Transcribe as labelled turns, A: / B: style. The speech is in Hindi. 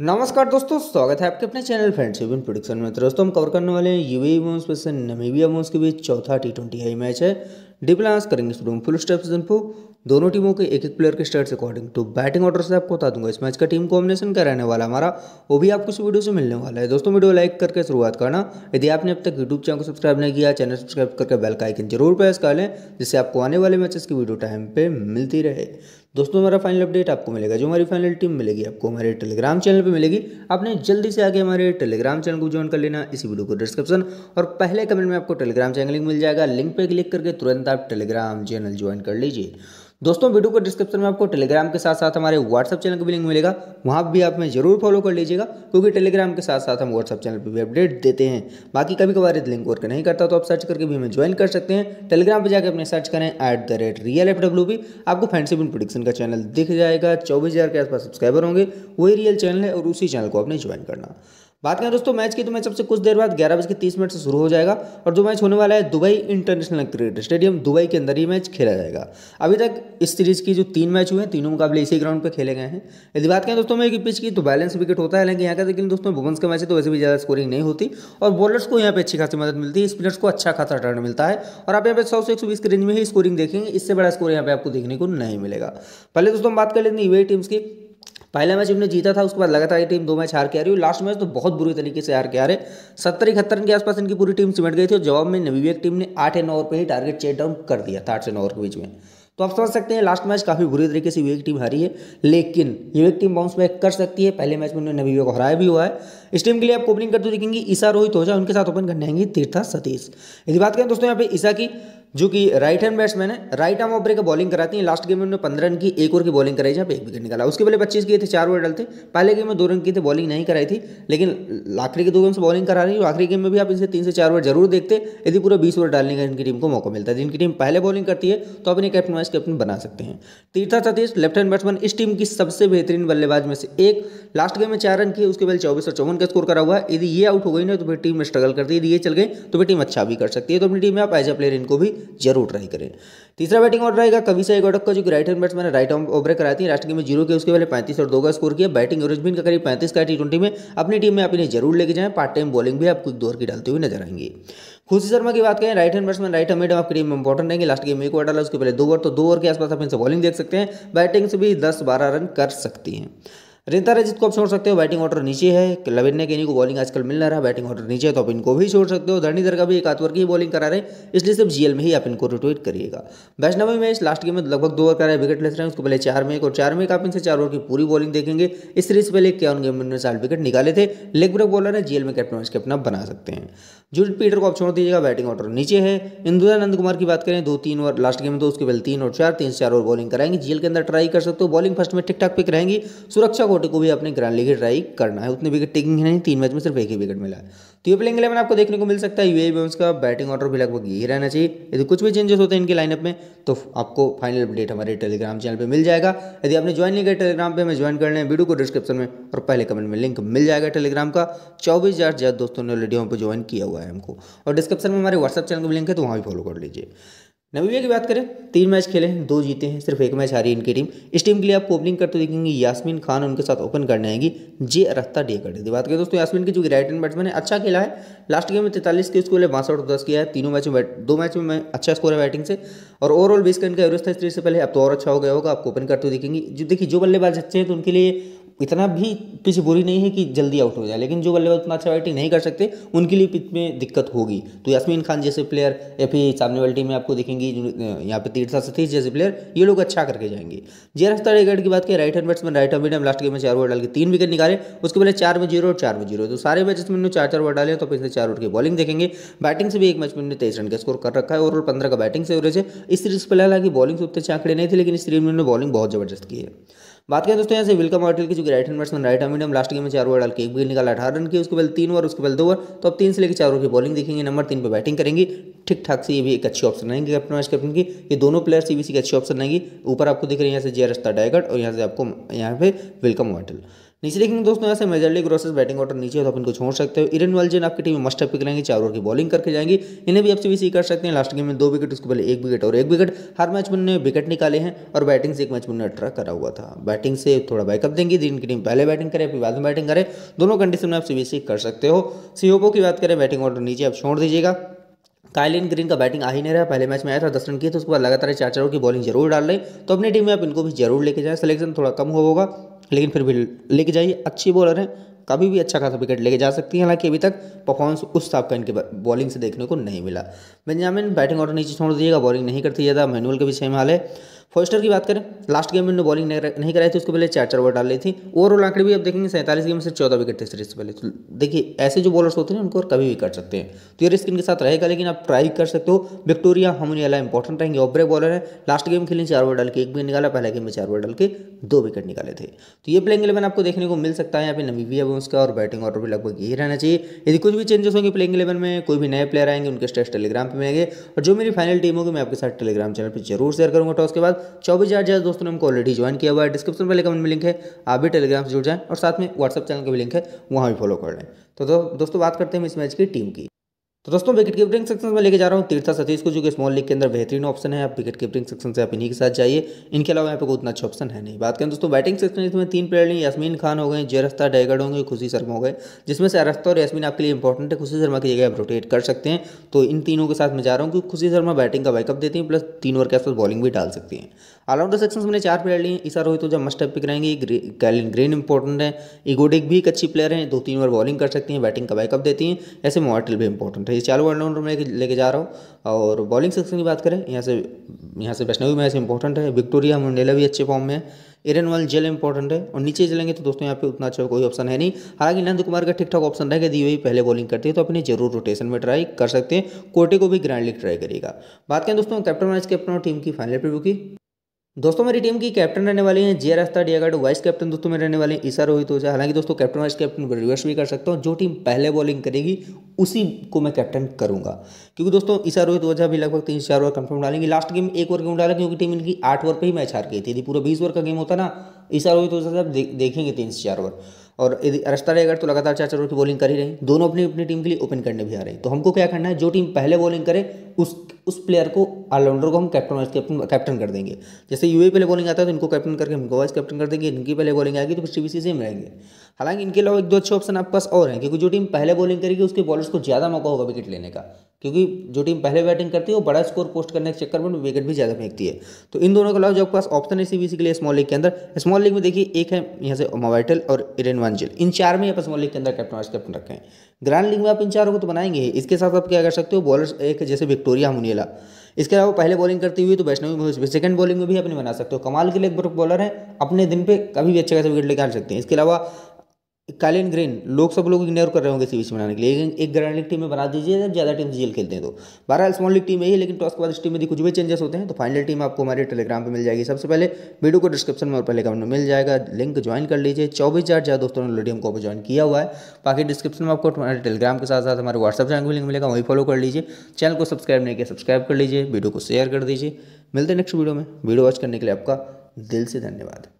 A: नमस्कार दोस्तों स्वागत है आपके अपने चैनल फ्रेंड्स इवन प्रोडिक्शन में तो दोस्तों हम कवर करने वाले हैं यूएई वोन्स वैसे नमीबिया मोन्स के बीच चौथा टी ट्वेंटी आई मैच है डिप्लांस करेंगे स्टूडियो फुल स्टेप सीजन को दोनों टीमों के एक एक प्लेयर के stats according to batting order से आपको बता दूंगा इस मैच का टीम कॉम्बिनेशन क्या रहने वाला हमारा वो भी आपको इस वीडियो से मिलने वाला है दोस्तों वीडियो लाइक करके शुरुआत करना यदि आपने अब तक यूट्यूब चैनल को सब्सक्राइब नहीं किया चैनल सब्सक्राइब करके बेल का आइकन जरूर प्रेस कर लें जिससे आपको आने वाले मैचेस की वीडियो टाइम पर मिलती रहे दोस्तों हमारा फाइनल अपडेट आपको मिलेगा जो हमारी फाइनल टीम मिलेगी आपको हमारे टेलीग्राम चैनल पर मिलेगी आपने जल्दी से आगे हमारे टेलीग्राम चैनल को ज्वाइन कर लेना इसी वीडियो को डिस्क्रिप्शन और पहले कमेंट में आपको टेलीग्राम चैनल लिंक मिल जाएगा लिंक पर क्लिक करके तुरंत आप टेलीग्राम चैनल ज्वाइन कर लीजिए दोस्तों वीडियो को डिस्क्रिप्शन में आपको टेलीग्राम के साथ साथ हमारे व्हाट्सअप चैनल का भी लिंक मिलेगा वहाँ भी आप हमें जरूर फॉलो कर लीजिएगा क्योंकि टेलीग्राम के साथ साथ हम व्हाट्सअप चैनल पर भी अपडेट देते हैं बाकी कभी कभार लिंक वर्क नहीं करता तो आप सर्च करके भी हमें ज्वाइन कर सकते हैं टेलीग्राम पर जाकर अपने सर्च करें at the rate real F W भी आपको फैंसीबिन प्रोडिक्शन का चैनल दिख जाएगा चौबीस के आसपास सब्सक्राइबर होंगे वही रियल चैनल है और उसी चैनल को आपने ज्वाइन करना बात करें दोस्तों मैच की तो मैच सबसे कुछ देर बाद ग्यारह बज के तीस मिनट से शुरू हो जाएगा और जो मैच होने वाला है Dubai international cricket stadium Dubai के अंदर ही मैच खेला जाएगा अभी तक इस सीरीज की जो तीन मैच हुए हैं तीनों मुकाबले इसी ग्राउंड पर खेले गए हैं यदि बात करें दोस्तों में पिच की तो बैलेंस विकेट होता है हालांकि यहाँ का लेकिन दोस्तों वुमेंस का मैच है तो वैसे भी ज़्यादा स्कोरिंग नहीं होती और बॉलर्स को यहाँ पर अच्छी खासी मदद मिलती है स्पिनर्स को अच्छा खासा टर्न मिलता है और आप यहाँ पे सौ से एक के रेंज में ही स्कोरिंग देखेंगे इससे बड़ा स्कोर यहाँ पे आपको देखने को नहीं मिलेगा पहले दोस्तों हम बात कर लेते हैं यूए e टीम्स की पहला मैच इन्होंने जीता था उसके बाद लगातार ये टीम दो मैच हार के आ रही है लास्ट मैच तो बहुत बुरी तरीके से हार के आ रहे सत्तर इकहत्तर के आसपास इनकी पूरी टीम सिमट गई थी और जवाब में नवीबिया टीम ने आठ एन ओवर पर ही टारगेट चेट डाउन कर दिया था आठ एन ओवर के बीच में तो आप समझ सकते हैं लास्ट मैच काफ़ी बुरी तरीके से विवेक टीम हारी है लेकिन विवेक टीम बाउंस बैक कर सकती है पहले मैच में उन्होंने नवीवे को हराया भी हुआ है इस टीम के लिए आप ओपनिंग करते हुए देखेंगे ईसा रोहित होजा उनके साथ ओपन करने आएंगे तीर्था सतीश यदि बात करें दोस्तों यहाँ पे ईसा की जो कि राइट हैंड बैट्समैन है राइट आर्म ऑपरे का बॉलिंग कराती है लास्ट गेम में पंद्रह रन की एक ओवर की बॉलिंग कराई जहाँ पे एक विकेट निकाला उसके पहले पच्चीस किए थे चार ओवर डालते पहले गेम में दो रन की थे बॉलिंग नहीं कराई थी लेकिन आखिरी के दो गेम से बॉलिंग करा रही है आखिरी गेम में भी आप इनसे तीन से चार ओवर जरूर देखते यदि पूरा बीस ओवर डालने का इनकी टीम को मौका मिलता है जिनकी टीम पहले बॉलिंग करती है तो अपने कैप्टन वाइस कैप्टन बना सकते हैं Theertha Satish left hand batsman इस टीम की सबसे बेहतरीन बल्लेबाज में से एक लास्ट गेम में चार रन किए उसके पहले चौबीस और चौवन का स्कोर करा हुआ है यदि ये आउट हो गई ना तो फिर टीम में स्ट्रगल करती है यदि ये चल गई तो फिर टीम अच्छा भी कर सकती है तो अपनी टीम में आप एज ए प्लेयर इनको भी जरूर ट्राई करें तीसरा बैटिंग ऑर्डर रहेगा कभी से एगोडक का जो कि right hand batsman right over कराती है राष्ट्र गेम में जीरो के उसके पहले पैंतीस और दो का स्कोर किया बैटिंग एवरेज भी इनका करीब पैंतीस का टी ट्वेंटी में अपनी टीम में आप इन्हें जरूर लेके जाएं पार्ट टाइम बॉलिंग भी आप कुछ दौर की डालते हुए नजर आएंगे खुशी शर्मा की बात करें right hand batsman right hand आपकी टीम में इंपॉर्टेंट रहेंगे लास्ट गेम में एक ओवर डाला उसके पहले दो ओवर तो दो ओवर के आसपास आप इनसे बॉलिंग देख सकते हैं बैटिंग से भी दस बारह रन कर सकती हैं रिंता रजित को आप छोड़ सकते हो बैटिंग ऑर्डर नीचे है लविन्य केनी को बॉलिंग आजकल मिल रहा रहा बैटिंग ऑर्डर नीचे है तो आप इनको भी छोड़ सकते हो धरणीधर का भी एक आतवर की बॉलिंग करा रहे हैं इसलिए सिर्फ जीएल में ही आप इनको रोटेट करिएगा वैष्णवी मैच लास्ट गेम में लगभग दो ओवर करा है विकेट ले रहे हैं उसको पहले चार में एक और चार में एक आप इनसे चार ओवर की पूरी बॉलिंग देखेंगे इस सीरीज पहले इक्यावन गेम में साठ विकेट निकाले थे लेग ब्रेक बॉलर है G L captain match captain बना सकते हैं जूट पीटर को आप छोड़ दीजिएगा बैटिंग ऑर्डर नीचे है इंदुरा कुमार की बात करें दो तीन ओवर लास्ट गेम में तो उसके पहले तीन और चार तीन चार ओवर बॉलिंग कराएंगे जीएल के अंदर ट्राई कर सकते हो बॉलिंग फर्स्ट में ठीक ठाक पिक रहेंगी सुरक्षा को फोटो को भी अपने ग्रैंड लीग ट्राई करना है उतने विकेट टेकिंग नहीं तीन मैच में सिर्फ एक ही विकेट मिला है तो ये प्लेंग इलेवन आपको देखने को मिल सकता है यू e उसका बैटिंग ऑर्डर भी लगभग यही रहना चाहिए यदि कुछ भी चेंजेस होते हैं इनके लाइनअप में तो आपको फाइनल अपडेट हमारे टेलीग्राम चैनल पर मिल जाएगा यदि आपने ज्वाइन नहीं किया टेलीग्राम पर हमें ज्वाइन कर लें वीडियो को डिस्क्रिप्शन में और पहले कमेंट में लिंक मिल जाएगा टेलीग्राम का चौबीस हज़ार ज़्यादा दोस्तों ने ऑलरेडी वहाँ पर ज्वाइन किया हुआ है हमको और डिस्क्रिप्शन में हमारे व्हाट्सअप चैनल का लिंक है तो वहाँ भी फॉलो कर लीजिए नामीबिया की बात करें तीन मैच खेले हैं दो जीते हैं सिर्फ एक मैच हारी इनकी टीम इस टीम के लिए आपको ओपनिंग करते देखेंगे यास्मीन खान उनके साथ ओपन करने आएगी जे रत्ता डे कर दी बात करें दोस्तों यास्मीन की जो कि राइट हैंड बैट्समैन है अच्छा खेला है लास्ट गेम में तैतालीस के स्कोर है बासठ और दस किया है तीनों मैच में दो मैच में अच्छा स्कोर है बैटिंग से और ओवरऑल बीस का इनका एवरेज था से पहले अब तो और अच्छा हो गया होगा आपको ओपन करते हुए देखेंगे जो देखिए जो बल्लेबाज अच्छे हैं तो उनके लिए इतना भी पिच बुरी नहीं है कि जल्दी आउट हो जाए लेकिन जो बल्लेबाज उतना अच्छा बैटिंग नहीं कर सकते उनके लिए पिच में दिक्कत होगी तो यासमीन खान जैसे प्लेयर या फिर सामने वाली टीम में आपको देखेंगी यहाँ पे तीर्था सतीश जैसे प्लेयर ये लोग अच्छा करके जाएंगे जे रफ्तार एगेड की बात करें right hand batsman right hand medium last game में चार ओवर डाल के तीन विकेट निकाले उसके पहले चार में जीरो और चार में जीरो तो सारे मैच में तो चार चार ओवर डाले तो पिछले चार ओवर की बॉलिंग देखेंगे बैटिंग से भी एक मैच में तेईस रन का स्कोर कर रखा है ओवरऑल पंद्रह का बैटिंग से एवरेज है इस सीरीज पर हालांकि बॉलिंग से उतने चाकड़े आंकड़े नहीं थे लेकिन इस सीरीज में उन्होंने बॉलिंग बहुत जबरदस्त की है बात करें दोस्तों यहाँ से विलकम ऑटल की जो right hand batsman right hand medium last game में चार ओवर डाल के एक बिल निकाला अठारह रन की उसके पहले तीन ओवर उसके पहले दो ओवर तो अब तीन से लेकर चार ओवर की बॉलिंग देखेंगे नंबर तीन पर बैटिंग करेंगे ठीक ठाक से ये भी एक अच्छी ऑप्शन रहेंगे कैप्टन वाइस कैप्टन की ये दोनों प्लेयर सीबीसी की अच्छी ऑप्शन रहेंगी ऊपर आपको दिख रहे हैं यहाँ से जे रस्ता डायगढ़ और यहाँ से आपको यहाँ पे विलकम ऑटल नीचे देखेंगे दोस्तों ऐसे से मेजरली ग्रोसेस बैटिंग ऑर्डर नीचे हो तो आप इनको छोड़ सकते हो इरन वालजन आपकी टीम में मस्ट पिक रहेंगे चार ओवर की बॉलिंग करके जाएंगे इन्हें भी सभी सी कर सकते हैं लास्ट गेम में दो विकेट उसके पहले एक विकेट और एक विकेट हर मैच में विकेट निकाले हैं और बैटिंग से एक मैच में अट्रा करा हुआ था बैटिंग से थोड़ा बैकअप देंगी जिनकी टीम पहले बैटिंग करे फिर बाद में बैटिंग करे दोनों कंडीशन में आप सी कर सकते हो सीओपो की बात करें बैटिंग ऑर्डर नीचे आप छोड़ दीजिएगा काइलिन ग्रीन का बैटिंग आ ही नहीं रहा पहले मैच में आया था दस रन किए तो उसके बाद लगातार चार चारों की बॉलिंग जरूर डाल रहे तो अपनी टीम में आप इनको भी जरूर लेके जाएं सिलेक्शन थोड़ा कम होगा लेकिन फिर भी लेके जाइए अच्छी बॉलर हैं कभी भी अच्छा खासा विकेट लेके जा सकती हैं हालांकि अभी तक परफॉर्मेंस उस टाइप का इनके बॉलिंग से देखने को नहीं मिला बेंजामिन बैटिंग ऑर्डर नीचे छोड़ दिएगा बॉलिंग नहीं करती ज़्यादा मैनुअल के भी सेम हाल है फोस्टर की बात करें लास्ट गेम में उन्होंने बॉलिंग नहीं कराई थी उसके पहले चार चार ओवर डाल ली थी ओवरऑल आंकड़े भी आप देखेंगे सैंतालीस गेम से चौदह विकेट थे सीरीज से पहले तो देखिए ऐसे जो बॉलर्स होते हैं उनको और कभी भी कर सकते हैं तो ये रिस्क इनके साथ रहेगा लेकिन आप ट्राई कर सकते हो विक्टोरिया अला इंपॉर्टेंट रहेंगे ऑब्रे बॉलर है लास्ट गेम खेले चार ओवर डाल के एक विकेट निकाला पहले गेम में चार ओवर डाल के दो विकेट निकाले थे तो ये प्लेइंग इलेवन आपको देखने को मिल सकता है यहाँ पे नमीबिया भी उसका और बैटिंग ऑर्डर भी लगभग यही रहना चाहिए यदि कुछ भी चेंजेस होंगे प्लेइंग इलेवन में कोई भी नए प्लेयर आएंगे उनके स्टेट टेलीग्राम पर मिलेंगे और जो मेरी फाइनल टीम होगी मैं आपके साथ टेलीग्राम चैनल पर जरूर शेयर करूँगा टॉस उसके बाद चौबीस हज़ार जैसे दोस्तों ने हमको ऑलरेडी ज्वाइन किया हुआ है डिस्क्रिप्शन वाले कमेंट में लिंक है आप भी टेलीग्राम से जुड़ जाएँ और साथ में व्हाट्सअप चैनल का भी लिंक है वहाँ भी फॉलो कर लें तो दोस्तों बात करते हैं इस मैच की टीम की तो दोस्तों विकेट कीपरिंग सेक्शन में लेके जा रहा हूँ तीर्था सतीश को जो कि स्मॉल लीग के अंदर बेहतरीन ऑप्शन है आप विकेट कीपरिंग सेक्शन से आप इन्हीं के साथ जाइए इनके अलावा यहाँ पे कोई उतना अच्छा ऑप्शन है नहीं बात करें दोस्तों बैटिंग सेक्शन इसमें तीन प्लेयर हैं यासमीन खान हो गए जयरस्ता डायगढ़ होंगे खुशी शर्मा हो गए जिसमें से अरस्ता और यासमीन आपके लिए इंपॉर्टेंट है खुशी शर्मा की जगह आप रोटेट कर सकते हैं तो इन तीनों के साथ मैं जा रहा हूँ क्योंकि खुशी शर्मा बैटिंग का बैकअप देती हैं प्लस तीन ओवर के आसपास बॉलिंग भी डाल सकती हैं ऑलराउंडर सेक्शन में चार प्लेयर लिए ईसा रोहित तो जब मस्ट पिक रहेंगे कैलिन ग्रीन इंपॉर्टेंट है इगोडिक भी एक अच्छी प्लेयर है दो तीन ओवर बॉलिंग कर सकती हैं बैटिंग का बैकअप देती हैं ऐसे मॉर्टल भी इंपॉर्टेंट है ये चालू वर्ल्ड राउंड में लेके जा रहा हूँ और बॉलिंग सेक्शन की बात करें यहाँ से यहाँ से वैष्णवी मैच इंपॉर्टेंट है विक्टोरिया मंडेला भी अच्छे फॉर्म में है एरन वाल जेल इंपॉर्टेंट है और नीचे चलेंगे तो दोस्तों यहाँ पे उतना अच्छा कोई ऑप्शन है नहीं हालांकि नंद कुमार का ठीक ठाक ऑप्शन रहेगा यदि वही पहले बॉलिंग करती है तो अपनी जरूर रोटेशन में ट्राई कर सकते हैं कोटे को भी ग्रैंड लीग ट्राई करेगा बात करें दोस्तों कैप्टन मैच कैप्टन और टीम की फाइनल प्रीव्यू की दोस्तों मेरी टीम की कैप्टन रहने वाली हैं जे रस्ता डियागार्ड वाइस कैप्टन दोस्तों में रहने वाले हैं ईसा रोहित ओझा हालांकि दोस्तों कैप्टन वाइस कैप्टन को रिवर्स भी कर सकता हूँ जो टीम पहले बॉलिंग करेगी उसी को मैं कैप्टन करूंगा क्योंकि दोस्तों ईशा रोहित ओझा भी लगभग तीन चार ओवर कंफर्म डालेंगे लास्ट गेम एक ओवर गेम डाला क्योंकि टीम इनकी आठ ओवर पर ही मैच हार गई थी यदि पूरा बीस ओवर का गेम होता ना ईशा रोहित ओझा साहब देखेंगे तीन से चार ओवर और यदि अरस्ता अगर तो लगातार चार चार ओवर की बॉलिंग कर ही रही दोनों अपनी अपनी टीम के लिए ओपन करने भी आ रही तो हमको क्या करना है जो टीम पहले बॉलिंग करे उस उस प्लेयर को ऑलराउंडर को हम कैप्टन वाइस कैप्टन कैप्टन कर देंगे जैसे यू पहले बॉलिंग आता है तो इनको कैप्टन करके हमको वाइस कैप्टन कर देंगे इनकी पहले बॉलिंग आएगी तो फिर सी सेम रहेंगे हालांकि इनके अलावा एक दो अच्छे ऑप्शन आपके पास और हैं क्योंकि जो टीम पहले बॉलिंग करेगी उसके बॉलर्स को ज़्यादा मौका होगा विकेट लेने का क्योंकि जो टीम पहले बैटिंग करती है वो बड़ा स्कोर पोस्ट करने के चक्कर में विकेट भी ज़्यादा फेंकती है तो इन दोनों के अलावा जो आपके पास ऑप्शन है सीबीसी के लिए स्मॉल लीग के अंदर स्मॉल लीग में देखिए एक है यहाँ से मोवाइटल और इरेन वांजिल इन चार में आप स्मॉल लीग के अंदर कैप्टन वाइस कैप्टन रखे हैं ग्रैंड लीग में आप इन चारों को तो बनाएंगे इसके साथ आप क्या कर सकते हो बॉलर एक जैसे विक्टोरिया मुनियला इसके अलावा पहले बॉलिंग करती हुई तो वैष्णवी सेकंड बॉलिंग में भी अपने बना सकते हो कमाल के लिए एक बॉलर है अपने दिन पे कभी भी अच्छे खासे विकेट लेकर आ सकते हैं इसके अलावा कैलिन ग्रीन लोग सब लोग इग्नोर कर रहे होंगे सी बनाने के लिए एक ग्रैंड लीग टीम में बना दीजिए जब ज़्यादा टीम जेल खेलते हैं तो बारह स्मॉल लीग टीम यही लेकिन टॉस के बाद इस टीम में कुछ भी चेंजेस होते हैं तो फाइनल टीम आपको हमारे टेलीग्राम पर मिल जाएगी सबसे पहले वीडियो को डिस्क्रिप्शन में और पहले कमेंट में मिल जाएगा लिंक ज्वाइन कर लीजिए चौबीस हजार ज्यादा दोस्तों ने लोडियम को ज्वाइन किया हुआ है बाकी डिस्क्रिप्शन में आपको हमारे टेलीग्राम के साथ साथ हमारे व्हाट्सअप चैनल लिंक मिलेगा वहीं फॉलो कर लीजिए चैनल को सब्सक्राइब नहीं किया सब्सक्राइब कर लीजिए वीडियो को शेयर कर दीजिए मिलते हैं नेक्स्ट वीडियो में वीडियो वॉच करने के लिए आपका दिल से धन्यवाद